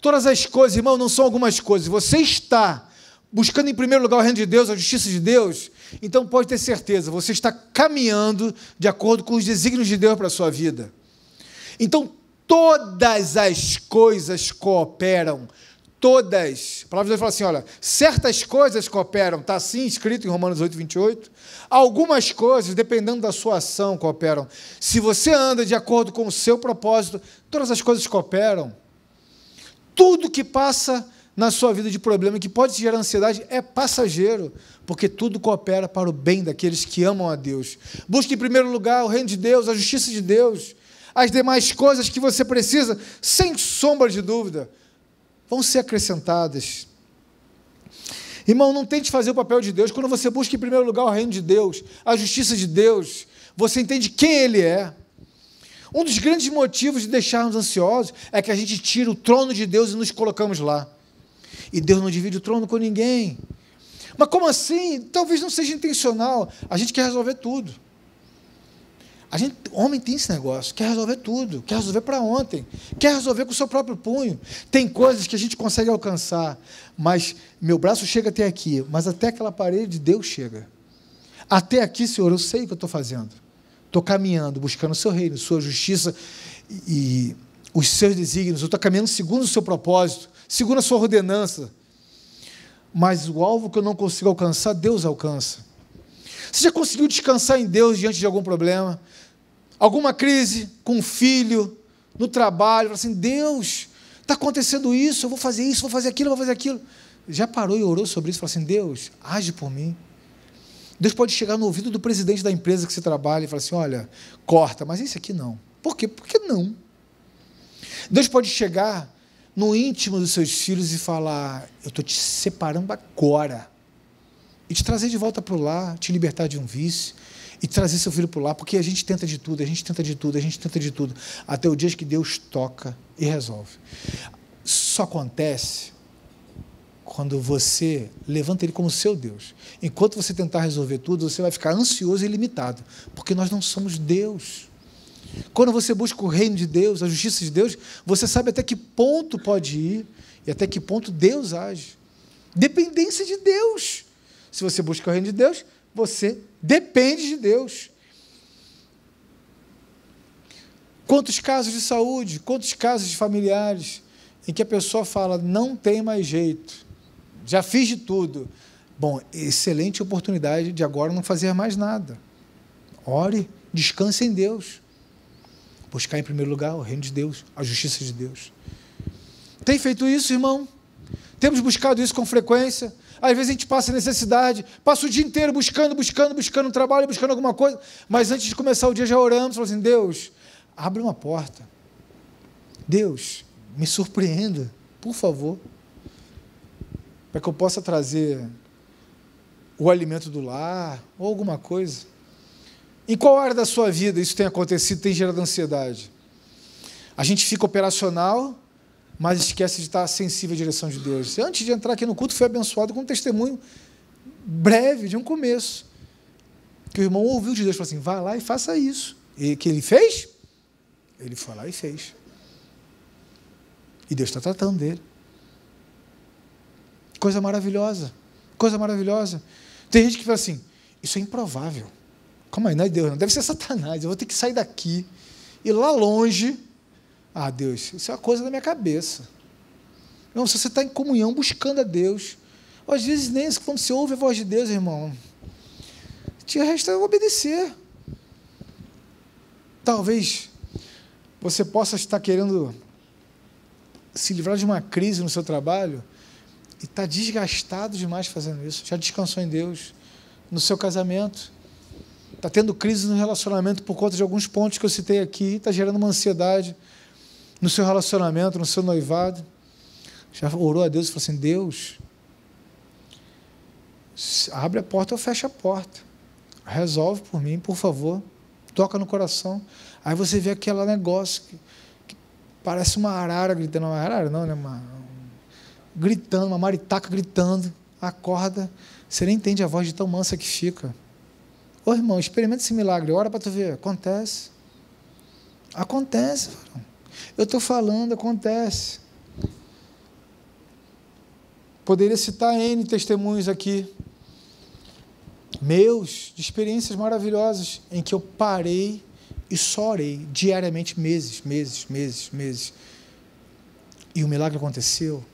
Todas as coisas, irmão, não são algumas coisas. Você está buscando em primeiro lugar o reino de Deus, a justiça de Deus, então pode ter certeza, você está caminhando de acordo com os desígnios de Deus para a sua vida. Então, todas as coisas cooperam. Todas. A palavra de Deus fala assim: olha, certas coisas cooperam, está assim escrito em Romanos 8, 28. Algumas coisas, dependendo da sua ação, cooperam. Se você anda de acordo com o seu propósito, todas as coisas cooperam. Tudo que passa na sua vida de problema que pode gerar ansiedade é passageiro, porque tudo coopera para o bem daqueles que amam a Deus. Busque em primeiro lugar o reino de Deus, a justiça de Deus, as demais coisas que você precisa, sem sombra de dúvida, vão ser acrescentadas. Irmão, não tente fazer o papel de Deus. Quando você busca em primeiro lugar o reino de Deus, a justiça de Deus, você entende quem Ele é. Um dos grandes motivos de deixarmos ansiosos é que a gente tira o trono de Deus e nos colocamos lá. E Deus não divide o trono com ninguém. Mas como assim? Talvez não seja intencional. A gente quer resolver tudo. A gente, homem tem esse negócio, quer resolver tudo, quer resolver para ontem, quer resolver com o seu próprio punho. Tem coisas que a gente consegue alcançar, mas meu braço chega até aqui, mas até aquela parede Deus chega. Até aqui, Senhor, eu sei o que eu estou fazendo. Estou caminhando, buscando o seu reino, sua justiça e, os seus desígnios. Eu estou caminhando segundo o seu propósito, segundo a sua ordenança. Mas o alvo que eu não consigo alcançar, Deus alcança. Você já conseguiu descansar em Deus diante de algum problema? alguma crise com o filho, no trabalho, assim, Deus, está acontecendo isso, eu vou fazer isso, vou fazer aquilo, vou fazer aquilo. Já parou e orou sobre isso, falou assim, Deus, age por mim. Deus pode chegar no ouvido do presidente da empresa que você trabalha e falar assim, olha, corta, mas esse aqui não. Por quê? Porque não. Deus pode chegar no íntimo dos seus filhos e falar, eu estou te separando agora. E te trazer de volta para o lar, te libertar de um vício, e trazer seu filho para lá, porque a gente tenta de tudo, a gente tenta de tudo, a gente tenta de tudo, até o dia que Deus toca e resolve. Só acontece quando você levanta ele como seu Deus. Enquanto você tentar resolver tudo, você vai ficar ansioso e limitado, porque nós não somos Deus. Quando você busca o reino de Deus, a justiça de Deus, você sabe até que ponto pode ir e até que ponto Deus age. Dependência de Deus. Se você busca o reino de Deus, você depende de Deus. Quantos casos de saúde, quantos casos de familiares em que a pessoa fala, não tem mais jeito, já fiz de tudo. Bom, excelente oportunidade de agora não fazer mais nada. Ore, descanse em Deus. Buscar em primeiro lugar o reino de Deus, a justiça de Deus. Tem feito isso, irmão? Temos buscado isso com frequência. Às vezes a gente passa necessidade, passa o dia inteiro buscando, buscando, buscando trabalho, buscando alguma coisa, mas antes de começar o dia já oramos, falamos assim: Deus, abre uma porta. Deus, me surpreenda, por favor, para que eu possa trazer o alimento do lar ou alguma coisa. Em qual área da sua vida isso tem acontecido, tem gerado ansiedade? A gente fica operacional mas esquece de estar sensível à direção de Deus. antes de entrar aqui no culto, fui abençoado com um testemunho breve, de um começo, que o irmão ouviu de Deus, falou assim, vá lá e faça isso. E que ele fez? Ele foi lá e fez. E Deus está tratando dele. Coisa maravilhosa. Coisa maravilhosa. Tem gente que fala assim, isso é improvável. Calma aí, não é Deus, não. Deve ser Satanás. Eu vou ter que sair daqui, ir lá longe, ah, Deus, isso é uma coisa da minha cabeça. Não, se você está em comunhão buscando a Deus. Às vezes, nem quando você ouve a voz de Deus, irmão, te resta obedecer. Talvez você possa estar querendo se livrar de uma crise no seu trabalho e está desgastado demais fazendo isso. Já descansou em Deus, no seu casamento. Está tendo crise no relacionamento por conta de alguns pontos que eu citei aqui, está gerando uma ansiedade no seu relacionamento, no seu noivado. Já orou a Deus e falou assim: Deus, abre a porta ou fecha a porta. Resolve por mim, por favor. Toca no coração. Aí você vê aquele negócio que, que parece uma arara gritando. Uma é arara não, né? Uma, gritando, uma maritaca gritando. Acorda. Você nem entende a voz de tão mansa que fica. Ô irmão, experimenta esse milagre. Ora para tu ver. Acontece. Acontece, varão. Eu estou falando, acontece. Poderia citar N testemunhos aqui, meus, de experiências maravilhosas, em que eu parei e só orei diariamente, meses, meses, meses, meses. E o milagre aconteceu.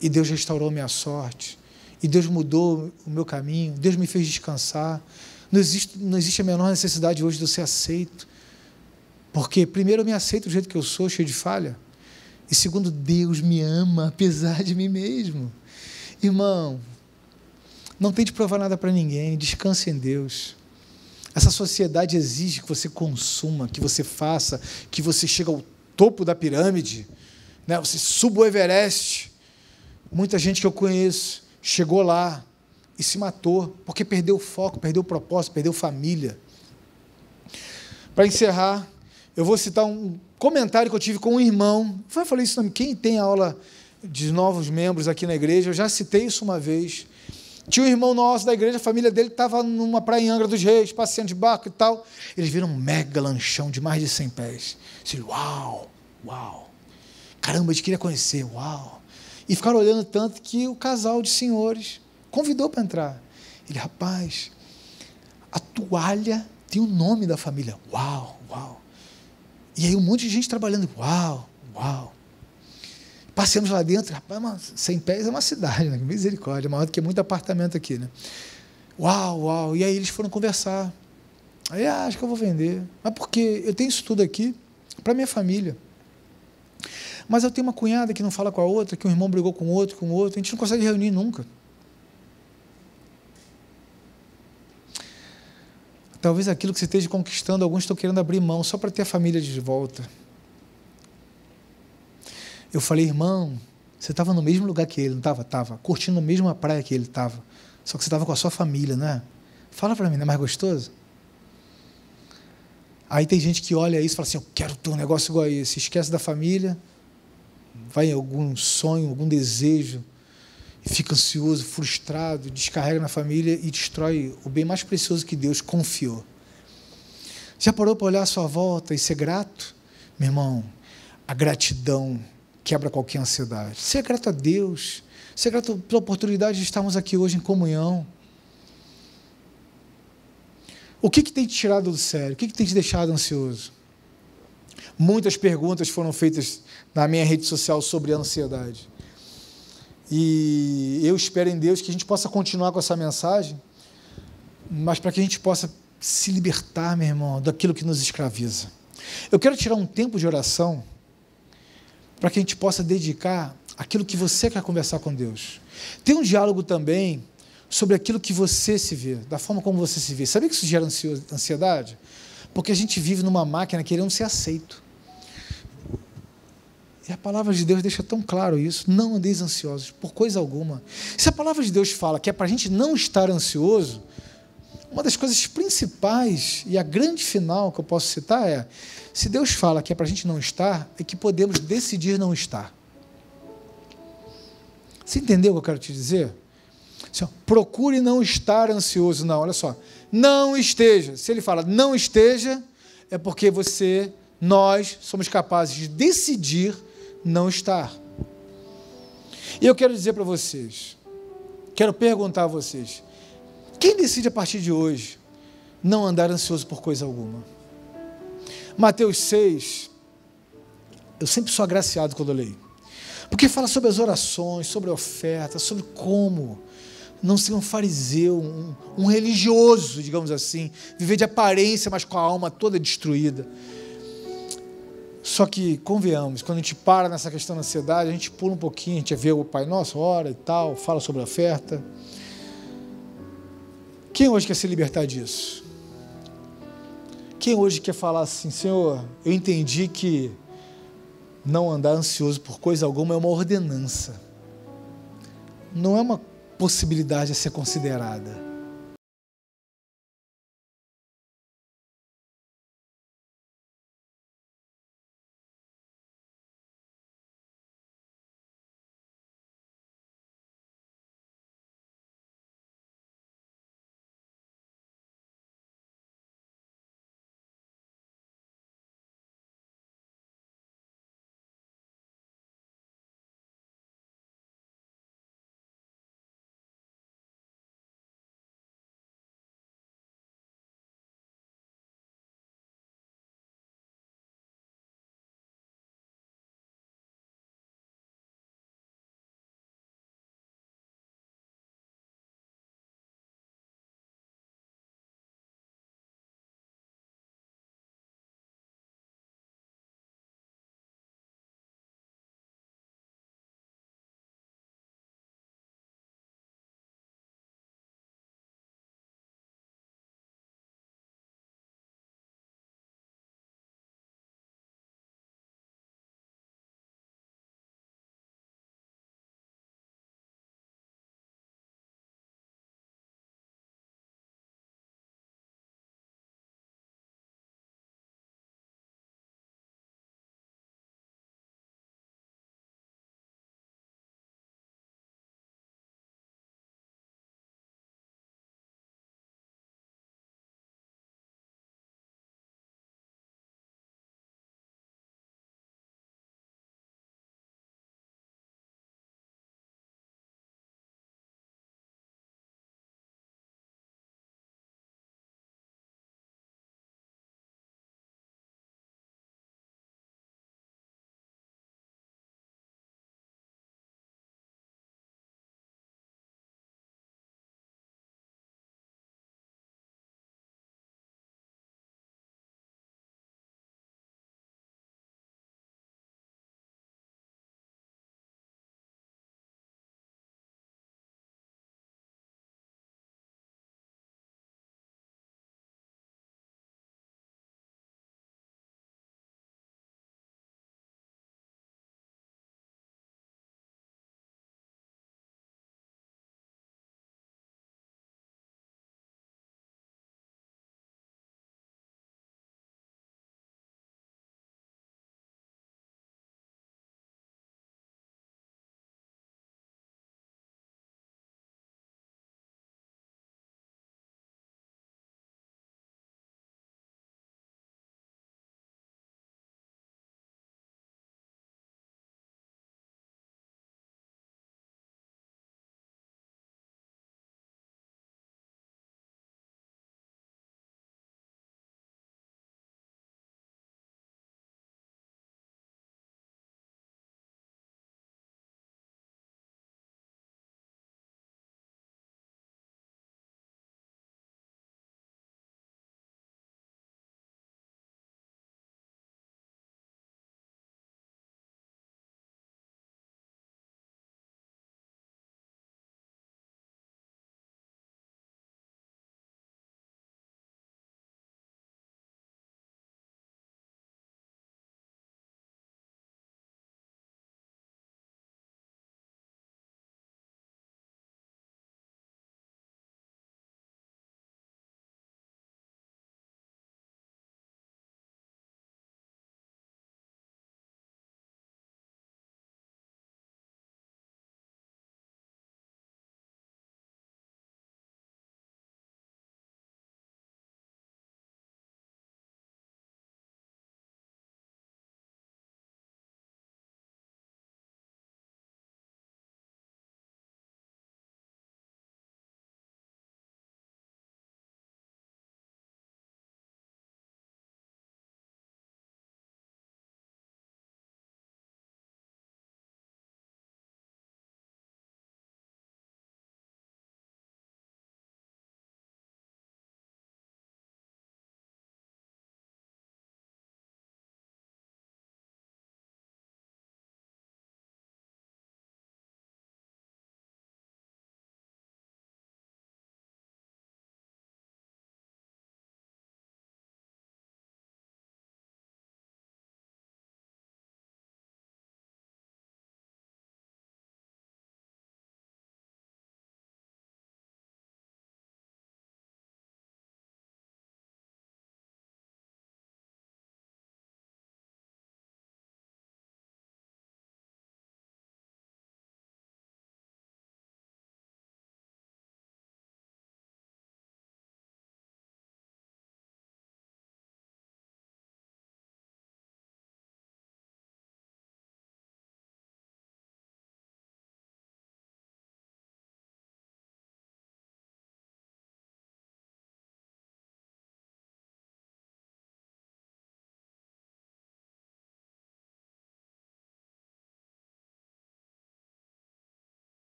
E Deus restaurou minha sorte. E Deus mudou o meu caminho. Deus me fez descansar. Não existe, não existe a menor necessidade hoje de eu ser aceito. Porque, primeiro, eu me aceito do jeito que eu sou, cheio de falha. E, segundo, Deus me ama, [LAUGHS] apesar de mim mesmo. Irmão, não tente provar nada para ninguém, descanse em Deus. Essa sociedade exige que você consuma, que você faça, que você chegue ao topo da pirâmide, né? você suba o Everest. Muita gente que eu conheço chegou lá e se matou porque perdeu o foco, perdeu o propósito, perdeu família. Para encerrar, eu vou citar um comentário que eu tive com um irmão. Eu falei isso também. Quem tem aula de novos membros aqui na igreja, eu já citei isso uma vez. Tinha um irmão nosso da igreja, a família dele estava numa praia em Angra dos Reis, passeando de barco e tal. Eles viram um mega lanchão de mais de 100 pés. Disse, uau, uau. Caramba, eu queria conhecer, uau. E ficaram olhando tanto que o casal de senhores convidou para entrar. Ele, rapaz, a toalha tem o nome da família. Uau, uau. E aí um monte de gente trabalhando. Uau, uau. Passeamos lá dentro, rapaz, uma, sem pés é uma cidade, né? misericórdia, maior do que muito apartamento aqui, né? Uau, uau. E aí eles foram conversar. Aí, ah, acho que eu vou vender. Mas por quê? Eu tenho isso tudo aqui para minha família. Mas eu tenho uma cunhada que não fala com a outra, que um irmão brigou com outro, com outro. A gente não consegue reunir nunca. Talvez aquilo que você esteja conquistando, alguns estão querendo abrir mão só para ter a família de volta. Eu falei, irmão, você estava no mesmo lugar que ele, não estava? Estava. Curtindo a mesma praia que ele estava. Só que você estava com a sua família, né? Fala para mim, não é mais gostoso? Aí tem gente que olha isso e fala assim: Eu quero ter um negócio igual a esse. Esquece da família, vai em algum sonho, algum desejo fica ansioso, frustrado, descarrega na família e destrói o bem mais precioso que Deus confiou. Já parou para olhar a sua volta e ser grato? Meu irmão, a gratidão quebra qualquer ansiedade. Ser grato a Deus, ser grato pela oportunidade de estarmos aqui hoje em comunhão. O que, que tem te tirado do sério? O que, que tem te deixado ansioso? Muitas perguntas foram feitas na minha rede social sobre a ansiedade. E eu espero em Deus que a gente possa continuar com essa mensagem, mas para que a gente possa se libertar, meu irmão, daquilo que nos escraviza. Eu quero tirar um tempo de oração para que a gente possa dedicar aquilo que você quer conversar com Deus. Tem um diálogo também sobre aquilo que você se vê, da forma como você se vê. Sabe que isso gera ansiedade? Porque a gente vive numa máquina querendo ser aceito. E a palavra de Deus deixa tão claro isso. Não andeis ansiosos por coisa alguma. Se a palavra de Deus fala que é para a gente não estar ansioso, uma das coisas principais e a grande final que eu posso citar é: se Deus fala que é para a gente não estar, é que podemos decidir não estar. Você entendeu o que eu quero te dizer? Assim, ó, procure não estar ansioso, não. Olha só. Não esteja. Se ele fala não esteja, é porque você, nós, somos capazes de decidir não estar. E eu quero dizer para vocês, quero perguntar a vocês: quem decide a partir de hoje não andar ansioso por coisa alguma? Mateus 6, eu sempre sou agraciado quando eu leio, porque fala sobre as orações, sobre a oferta, sobre como não ser um fariseu, um, um religioso, digamos assim, viver de aparência, mas com a alma toda destruída só que, convenhamos, quando a gente para nessa questão da ansiedade, a gente pula um pouquinho, a gente vê o Pai Nosso, ora e tal, fala sobre a oferta. Quem hoje quer se libertar disso? Quem hoje quer falar assim, Senhor, eu entendi que não andar ansioso por coisa alguma é uma ordenança, não é uma possibilidade a ser considerada.